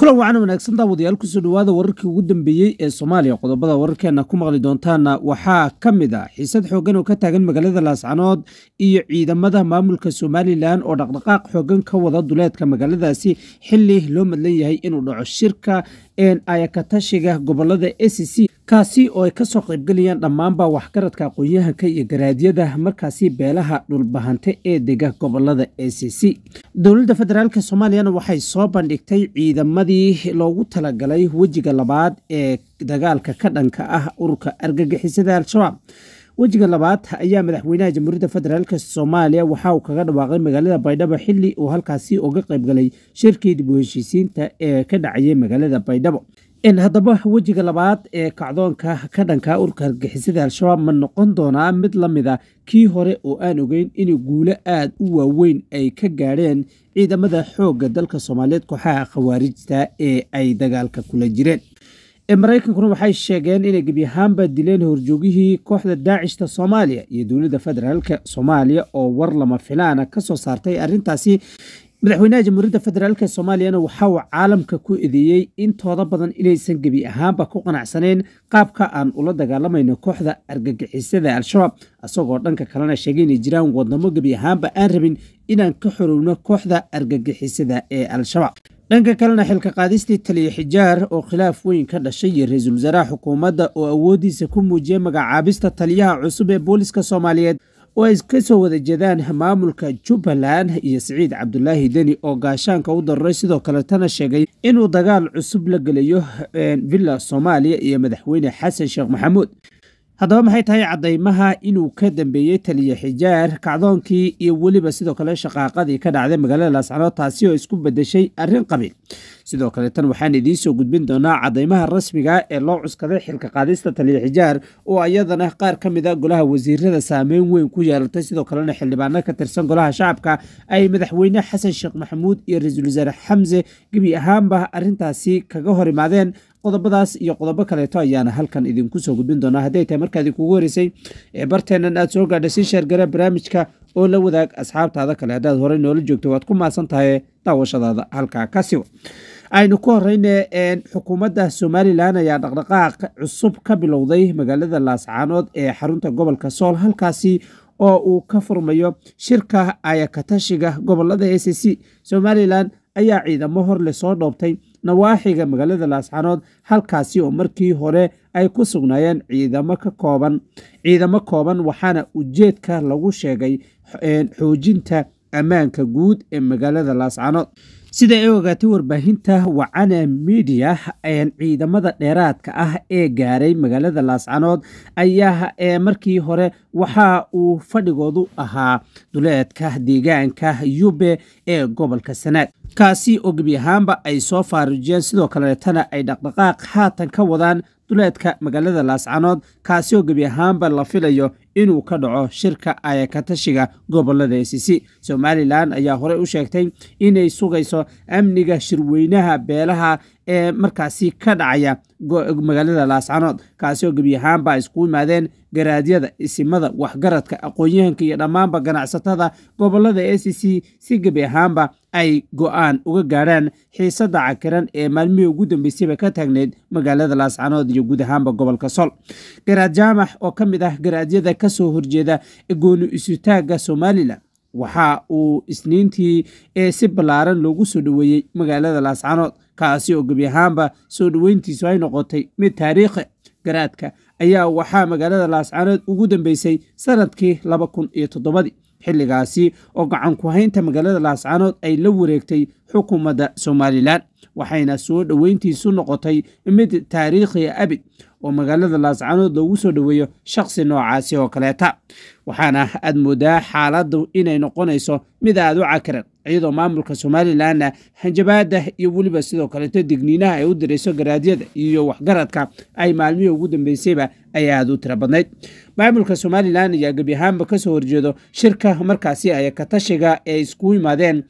kulan wacan wanaagsan daawadayaal kusoo dhawaada wararkii ugu dambeeyey ee soomaaliya qodobada wararkeenna ku maqli doontaana waxaa ka mid a ah xiisad xooggan oo ka taagan magaalada laascanood iyo ciidamada maamulka somalilan oo dhaqdhaqaaq xooggan ka wada duleedka magaaladaasi xilli loo madlan yahay inuu dhaco shirka aya katashiga gobolada a c c kaasi oo ay kasoo qaybgelayaan dhammaanba waxgaradka aqoon-yahanka iyo garaadyada markaasi beelaha dhulbahante ee dega gobolada a c c dowladda federaalk soomaaliyana waxay soo bandhigtay ciidamadii loogu talagalay wejiga labaad ee dagaalka ka dhanka ah ururka argagixisada al-shabaab wejiga labaad ayaa madaxweynaha jamhuuriyadda federaalk soomaaliya waxa uu kaga dhawaaqay magaalada baydhabo xili uu halkaasi uga qaybgalay shirkii dib u heshiisiinta ee ka dhacayay magaalada baydhabo haddaba wejiga labaad ee kacdoonka ka dhanka urka hargixisada al-shabaab ma noqon doonaa mid la mid a ah kii hore oo aan ogeyn in guulo aad u waaweyn ay ka gaadheen ciidamada xoogga dalka soomaaliyeed kooxaha khawaarijta ee ay dagaalka kula jireen maraykankuna waxay sheegeen inay gebi ahaanba dileen horjoogihii kooxda daacishta soomaaliya iyo dowladda federaalk soomaaliya oo war lama filaana ka soo saartay arintaasi madaxweynaha jamhuuriyadda federaalk ee soomaaliyana waxa uu caalamka ku eedeeyey intooda badan inaysan gebi ahaanba ku qanacsanayn qaabka aan ula dagaalamayno kooxda argagixisada al-shabaab isagoo dhanka kalena sheegay inay jiraan wadamo gebi ahaanba aan rabin inaan ka xorowno kooxda argagixisada ee al-shabaab dhanka kalena xilka qaadistii taliya xijaar oo khilaaf weyn ka dhashay iyo ra-iisul wasaaraha xukuumadda oo awooddiisa ku muujiyey magacaabista taliyaha cusub ee booliska soomaaliyeed oo ay ka soo wada jeedaan maamulka jubbaland iyo siciid cabdulaahi deni oo gaashaanka u dararay sidoo kale tana sheegay inuu dagaal cusub la gelayo eh, villa soomaaliya iyo madaxweyne xasan sheekh maxamuud haddaba maxay tahay caddaymaha inuu ka dambeeyey taliya xijaar kacdoonkii iyo weliba sidoo kale shaqaaqadii ka dhacday magaalada laascanood taasi oo isku beddeshay arrin qabi sidoo kale tan waxaan idiin soo gudbin doonaa caddaymaha rasmiga ah ee loo cuskaday xilka qaadista taliya xijaar oo iyadana qaar ka mid a ah golaha wasiirada saameyn weyn ku yeelatay sidoo kalena xildhibaano ka tirsan golaha shacabka ay madaxweyne xasan sheekh maxamuud iyo ra-iisul wasaare xamse gebi ahaanba arrintaasi kaga hor imaadeen qodobadaas iyo qodobo kaleeto ayaana halkan idinku soo gudbin doonaa hadday tahay markaa idinkugu horeysay ee barteennan aad soo gaadha sii sheergara barnaamijka oo la wadaag asxaabtaada kale haddaad horey noola joogto waad ku maasan tahay daawashadaada halkaa ka siwa aynu ku horeyne xukuumadda somalilan ayaa dhaqdhaqaaq cusub ka bilowday magaalada laascaanood ee xarunta gobolka sool halkaasi oo uu ka furmayo shirka ayakatashiga gobolada a c c somalilan ayaa ciidamo hor le soo dhoobtay nawaaxiga magaalada laascanood halkaasi oo markii hore ay ku sugnaayeen ciidamo ka kooban ciidamo kooban waxaana ujeedka lagu sheegay eh, xoojinta ammaanka guud ee magaalada laascanood sida ay ogaatay warbaahinta wacana midiya ciidamada dheeraadka ah ee gaaray magaalada laascanood ayaa ee markii hore waxa uu fadhigoodu ahaa duleedka deegaanka yube ee gobolka sanaad kaasi oo gebi ahaanba ay soo faarujiyeen sidoo kaleetana ay dhaqdhaqaaq haatan ka wadaan duleedka magaalada laascanood kaasi oo gebi ahaanba la filayo inuu ka dhaco shirka ayakatashiga gobolada e c somalilan ayaa horey u sheegtay inay sugayso amniga shirweynaha beelaha ee markaasi ka dhacaya magaalada laascanood kaasioo gebi ahaanba isku yimaadeen garaadyada isimada waxgaradka aqoonyahanka iyo dhammaanba ganacsatada gobolada a c c si gebi ahaanba ay go-aan uga gaadhaan xiisada cakiran ee maalmihii ugu dambeysayba ka taagneyd magaalada laascanood iyo guud ahaanba gobolka sol garaad jaamax oo ka mid ah garaadyada kasoo horjeeda gooni isutaagga somalilan waxa uu isniintii ee si ballaaran loogu soo dhoweeyey magaalada laascanood kaasi oo gebi ahaanba soo dhoweyntiisu ay noqotay mid taariikhi garaadka ayaa waxaa magaalada laascaanood ugu dambeysay sanadkii laba kun iyo toddobadii xilligaasi oo gacanku haynta magaalada laascaanood ay la wareegtay xukuumadda somalilan waxayna soo dhoweyntiisu noqotay mid taariikhiya abid oo magaalada laascanood loogu soo dhoweeyo shakhsi noocaasi oo kaleeta waxaana aad moodaa xaaladdu inay noqonayso mid aada u cakiran iyadoo maamulka somalilanna hanjabaada iyo weliba sidoo kaleeto digniinaha ay u dirayso garaadyada iyo waxgaradka ay maalmihii ugu dambeysayba ay aada u tiro badnayd maamulka somalilan ayaa gebi ahaanba kasoo horjeedo shirka markaasi ay katashiga ee isku yimaadeen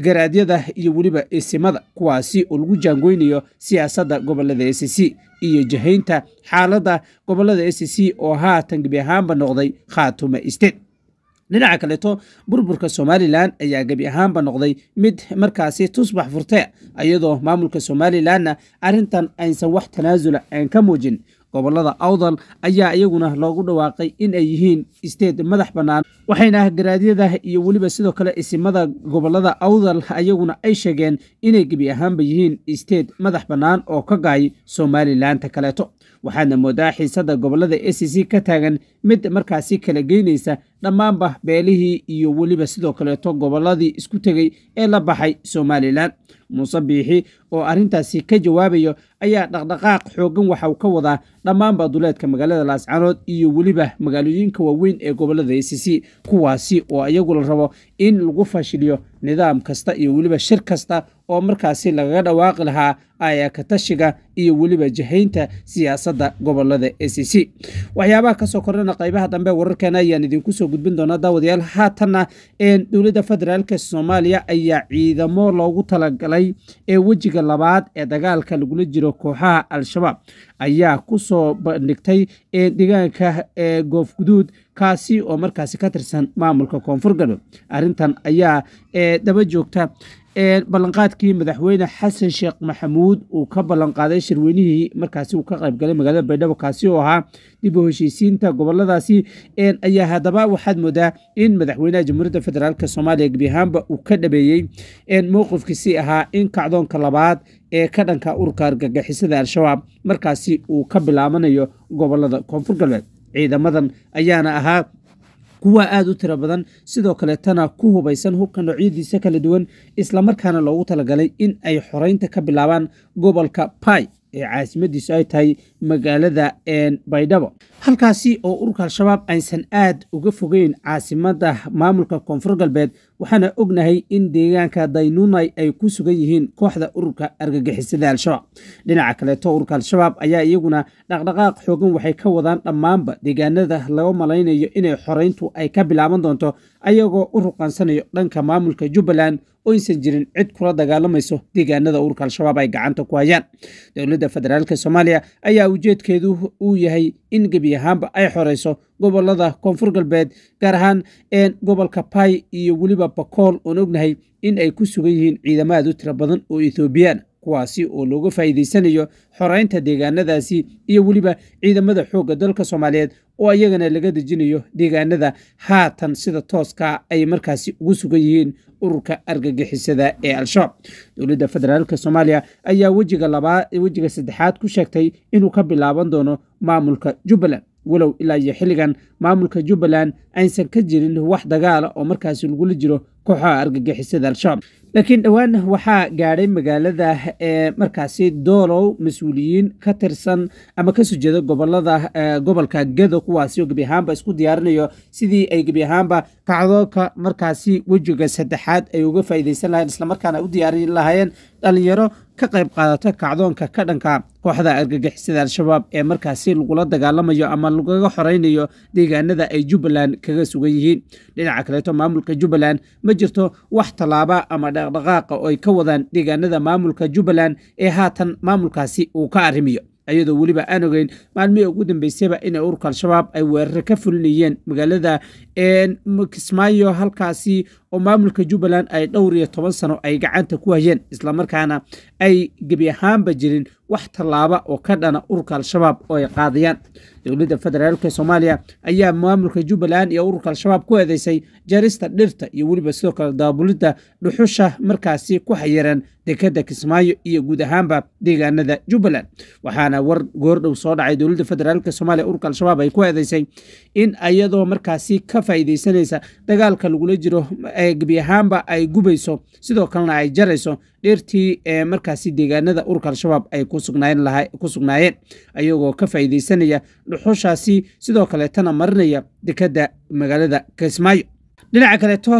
garaadyada iyo weliba isimada kuwaasi oo lagu jaangooynayo siyaasadda gobolada s c iyo jahaynta xaaladda gobolada s c oo haatan gebi ahaanba noqday khaatuma state dhinaca kaleeto burburka somalilan ayaa gebi ahaanba noqday mid markaasi tusbax furtee iyadoo maamulka somalilanna arrintan aysan wax tanaasula ah aan ka muujin gobolada awdal ayaa iyaguna loogu dhawaaqay in ay yihiin isteed madax bannaan waxayna ah garaadyada iyo weliba sidoo kale isimada gobolada awdal ayaguna ay sheegeen inay gebi ahaanba yihiin isteed madax bannaan oo ka gaay somalilanta kaleeto waxaadna moodaa xiisadda gobolada a c c ka taagan mid markaasi kala geynaysa dhammaanba beelihii iyo weliba sidoo kaleeto gobolladii isku tegey ee la baxay somalilan muuse biixi oo arrintaasi ka jawaabayo ayaa dhaqdhaqaaq xooggan waxauu ka wadaa dhammaanba duleedka magaalada laascanood iyo weliba magaalooyinka waaweyn ee gobollada a kuwaasi oo iyagu la rabo in lagu fashiliyo nidaam kasta iyo weliba shir kasta oo markaasi lagaga dhawaaqi lahaa ayaa tashiga iyo weliba jahaynta siyaasadda gobolada a c c waxyaabaha kasoo kordhana qaybaha dambe wararkeena ayaan idinku soo gudbin doonaa daawadayaal haatanna dowladda federaalk soomaaliya ayaa ciidamo loogu talagalay ee wejiga labaad ee dagaalka lagula jiro kooxaha al-shabaab ayaa kusoo bandhigtay deegaanka goofguduud kaasi oo markaasi ka tirsan maamulka koonfur galbeed arrintan ayaa eh, daba joogta eh, ballanqaadkii madaxweyne xasan sheekh maxamuud uu ka ballanqaaday shirweynihii markaasi uu ka qaybgalay magaalada baydhabo kaasi oo ahaa dib u heshiisiinta goboladaasi eh, ayaa haddaba waxaad moodaa in madaxweynaha jamhuuriyadda federaalk soomaaliya gebi ahaanba uu ka dhabeeyey mowqifkiisii ahaa in kacdoonka labaad ee ka dhanka urka argagixisada al-shabaab markaasi uu ka bilaabanayo gobolada koonfur galbeed ciidamadan ayaana ahaa kuwa aada u tiro badan sidoo kaleetana ku hubaysan hubka noocyadiisa kala duwan islamarkaana loogu talagalay in ay xoreynta ka bilaabaan gobolka bai ee caasimadiisu ay tahay magaalada baydhabo halkaasi oo ururka al-shabaab aysan aad uga fogeyn caasimada maamulka koonfur galbeed waxaana ognahay in deegaanka daynunay ay ku sugan yihiin kooxda ururka argagixisada al-shabaab dhinaca kaleeto ururka al-shabaab ayaa iyaguna dhaqdhaqaaq xoogan waxay ka wadaan dhammaanba deegaanada laga malaynayo inay xoreyntu ay ka bilaaban doonto ayagoo u ruqansanayo dhanka maamulka jubbaland oo aysan jirin cid kula dagaalamayso deegaanada ururka al-shabaab ay gacanta ku hayaan dowladda federaalk soomaaliya ayaa ujeedkeedu uu yahay in gebi ahaanba ay xoreyso gobolada koonfur galbeed gaar ahaan gobolka pay iyo weliba annaga bakool oon ognahay in ay ku sugan yihiin ciidamaaad u tiro badan oo ethoobiyaana kuwaasi oo looga faa'iidaysanayo xoraynta deegaanadaasi iyo weliba ciidamada xoogga dalka soomaaliyeed oo iyagana laga dejinayo deegaanada haatan sida tooska ay markaasi ugu sugan yihiin ururka argagixisada ee al-shabaab dowladda federaalk soomaaliya ayaa wejiga saddexaad ku sheegtay inuu ka bilaaban doono maamulka jubbaland walow ilaa iyo xilligan maamulka jubbaland aysan ka jirin wax dagaala oo markaasi lagula jiro kooxaha argagixisada al-shabaab laakiin dhowaan waxaa gaadhay magaalada ee eh, markaasi doolow mas-uuliyiin ka tirsan ama ka sujeda gobolada eh, gobolka gado kuwaasi oo gebi ahaanba isku diyaarinayo sidii ay gebi ahaanba kacdooka markaasi wejiga saddexaad ay uga faa'iidaysan lahayeen islamarkaana u diyaarin lahaayeen dhalinyaro ka qayb qaadato kacdoonka ka dhanka kooxda argagixisada al-shabaab ee markaasi lagula dagaalamayo ama lagaga xoraynayo deegaanada ay jubbaland kaga sugan yihiin dhinaca kaleeto maamulka jubbaland ma jirto wax tallaaba ama dhaqdhaqaaqa ah oo ka wadaan deegaanada maamulka jubbaland ee haatan maamulkaasi uu ka arrimiyo iyadoo weliba aan ogeyn maalmihii ugu dambeysayba inay ururka al-shabaab ay weerare ka fulinayeen magaalada kismaayo halkaasi oo maamulka jubbaland ay dhowr iyo toban sano ay gacanta ku hayeen islamarkaana ay gebi ahaanba jirin wax tallaaba oo ka dhana ururka al-shabaab oo ay qaadayaan dowladda federaalk soomaaliya ayaa maamulka jubbaland iyo ururka al-shabaab ku eedeysay jarista dhirta iyo weliba sidoo kale daabulidda dhuxusha markaasi ku xayiran dekadda kismaayo iyo guud ahaanba deegaanada jubbaland waxaana war goordhow soo dhacay dowladda federaalk soomaliya ururka al-shabaab ay ku eedeysay in iyadoo markaasi ka faa'iideysanaysa dagaalka lagula jiro ay gebi ahaanba ay gubayso sidoo kalena ay jarayso dhirtii ee markaasi deegaanada ururka al-shabaab ay ku sugnaayeen ayagoo ka faa'iidaysanaya dhuxushaasi sidoo kaleetana marinaya dekedda magaalada kismaayo dhinaca kaleeto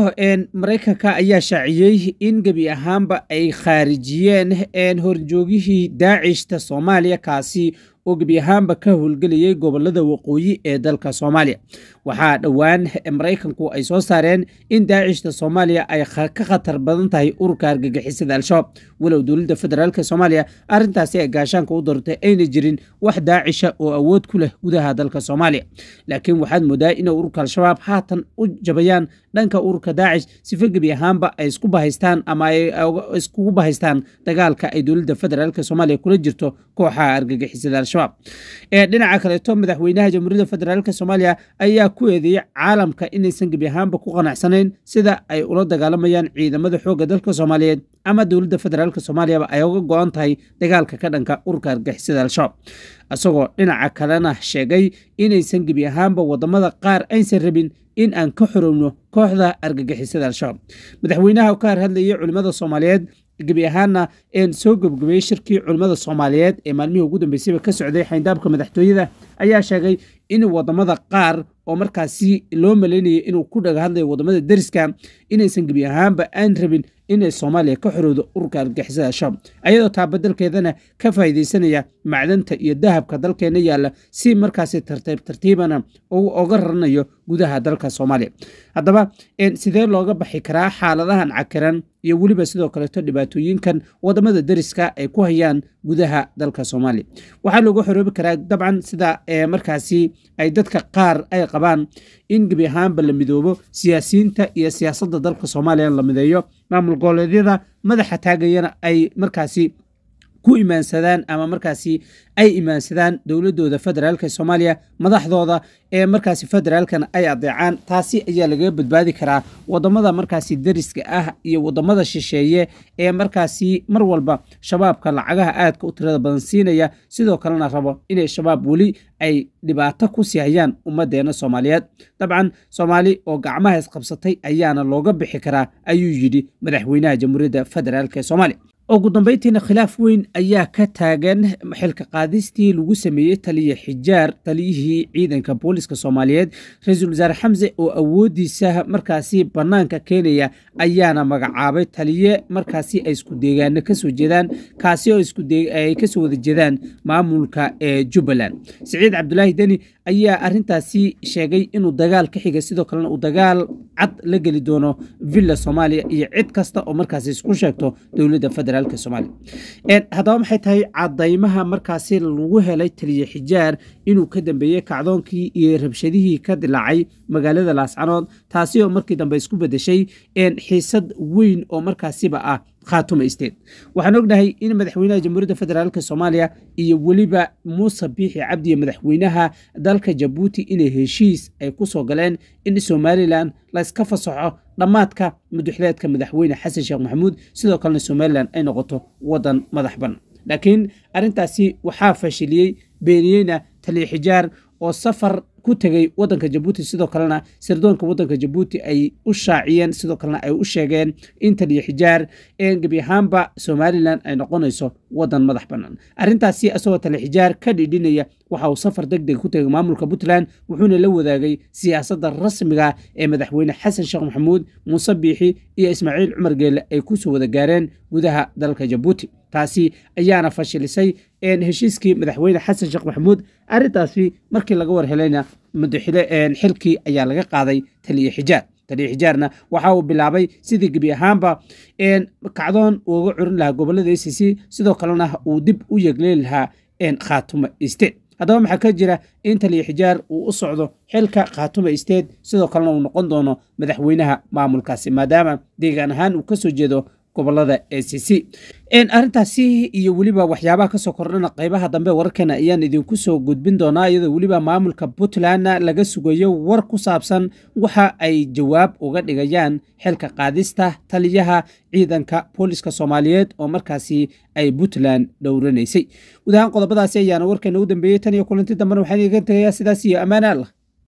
maraykanka ayaa shaaciyey in gebi ahaanba ay khaarijiyeen horjoogihii daacishta soomaaliya kaasi oo gebi ahaanba ka howlgelayay gobollada waqooyi ee dalka soomaaliya waxaa dhowaan maraykanku ay soo saareen in daacishta soomaaliya ay ka khatar badan tahay ururka argagixisada al-shabaab walow dowladda federaalk soomaaliya arrintaasi ay gaashaanka u doortay ayna jirin wax daacisha oo awood ku leh gudaha dalka soomaaliya laakiin waxaad moodaa in ururka al-shabaab haatan u jabayaan dhanka ururka daacish sifo gebi ahaanba ay isku bahaystaan ama ay iskugu bahaystaan dagaalka ay dowladda federaalka soomaaliya kula jirto kooxaha argagixisada al-shabaab ee dhinaca kaleeto madaxweynaha jamhuuriyadda federaalka soomaaliya ayaa ku eedeeyey caalamka inaysan gebi ahaanba ku qanacsanayn sida ay ula dagaalamayaan ciidamada xoogga dalka soomaaliyeed ama dowladda federaalka soomaaliyaba ay uga go-an tahay dagaalka ka dhanka ururka argagixisada al-shabaab isagoo dhinaca kalena sheegay inaysan gebi ahaanba waddamada qaar aysan rabin in aan ka xorowno kooxda argagixisada al-shabaab madaxweynaha ka harhadlayay culimmada soomaaliyeed gebi ahaanna een soo gabgabeeyey shirkii culimmada soomaaliyeed ee maalmihii ugu dambeysayba ka socday xayndaabka madaxtooyada ayaa sheegay in waddamada qaar oo markaasi loo malaynayay inuu ku dhaga hadlayo waddamada deriska inaysan gebi ahaanba aan rabin inay soomaaliya ka xorowdo ururka argixisada shaab ayadoo taaba dalkeedana ka faa'iidaysanaya macdanta iyo dahabka dalkeena yaalla si markaasi tartiib tartiibana uu oga raranayo gudaha dalka soomaaliya haddaba sidee looga baxi karaa xaaladahan cakiran iyo weliba sidoo kaleeto dhibaatooyinkan wadamada deriska ay ku hayaan gudaha dalka soomaaliya waxaa loogu xoroobi karaa dabcan sida markaasi ay dadka qaar ay qabaan in gebi ahaanba la midoobo siyaasiyiinta iyo siyaasadda dalka soomaaliyan la mideeyo maamul goboleedyada madaxa taagayana ay markaasi ku imaansadaan ama markaasi ay imaansadaan dowladooda federaalk soomaaliya madaxdooda ee markaasi federaalkana ay adeecaan taasi ayaa lagaga badbaadi karaa wadamada markaasi dariska ah iyo wadamada shisheeye ee markaasi mar walba shabaabka lacagaha aadka u tirada badan siinaya sidoo kalena rabo inay shabaab weli ay dhibaato ku sii hayaan ummaddeenna soomaaliyeed dabcan soomaali oo gacmaha isqabsatay ayaana looga bixi karaa ayuu yidhi madaxweynaha jamhuuriyadda federaalk soomaaliya ugu dambeyntiina khilaaf weyn ayaa ka taagan xilka qaadistii lagu sameeyey taliya xijaar taliyihii ciidanka booliiska soomaaliyeed ra-iisul wasaare xamse oo awooddiisa markaasi bannaanka keenaya ayaana magacaabay taliye markaasi ay isku deegaano kasoo jeedaan kaasi oo ay kasoo wada jeedaan maamulka ee jubbaland siciid cabdulaahi deni ayaa arintaasi sheegay inuu dagaal ka xigay sidoo kalena uu dagaal cad la geli doono villa soomaaliya iyo cid kasta oo markaasi isku sheegto dowladda federaalk soomaaliya haddaba maxay tahay cadaymaha markaasi lagu helay taliye xijaar inuu ka dambeeyey kacdoonkii iyo rabshadihii ka dilaacay magaalada laascanood taasi oo markii dambe isku bedeshay xiisad weyn oo markaasiba ah khaatumaysteed waxaan ognahay in madaxweynaha jamhuuriyadda federaalk soomaaliya iyo weliba muuse biixi cabdi iyo madaxweynaha dalka jabuuti inay heshiis ay ku soo galeen in somalilan layska fasaxo dhammaadka muduxileedka madaxweyne xasan sheekh maxamuud sidoo kalena somalilan ay noqoto waddan madaxban laakiin arrintaasi waxaa fashiliyey beeniyeyna taliya oo safar ku tegay wadanka jabuuti sidoo kalena sirdoonka wadanka jabuuti ay u shaaciyeen sidoo kalena ay u sheegeen intan iyo xijaar een gebi ahaanba somalilan ay noqonayso wadan madax bannaan arrintaasi isagoo tale xijaar ka dhidhinaya waxa uu safar deg deg ku tegay maamulka puntland wuxuuna la wadaagay siyaasadda rasmiga ah ee madaxweyne xasan sheekh maxamuud muuse biixi iyo ismaaciil cumar geele ay kusoo wada gaareen gudaha dalka jabuuti taasi ayaana fashilisay heshiiskii madaxweyne xasan sheekh maxamuud arrintaasi markii laga war helayna madaxide xilkii ayaa laga qaaday taliye xijaar taliye xijaarna waxa uu bilaabay sidii gebi ahaanba kacdoon uga curin lahaa gobollada a c sidoo kalena uu dib u yegleeli lahaa khaatuma state haddaba maxaa ka jira in taliye xijaar uu u socdo xilka khaatuma state sidoo kalena uu noqon doono madaxweynaha maamulkaasi maadaama deegaan ahaan uu ka soo jeedo gobolada e c c arrintaasi iyo weliba waxyaabaha kasoo kordhana qaybaha dambe wararkeena ayaan idinku soo gudbin doonaa iyadoo weliba maamulka puntland laga sugayo war ku saabsan waxa ay jawaab uga dhigayaan xilka qaadista taliyaha ciidanka booliska soomaaliyeed oo markaasi ay puntland dhowranaysay gudahaan qodobadaasi ayaana warkeena u dambeeyey tan iyo kulanti dambena waxaan iga tegayaa sidaas iyo ammaane allah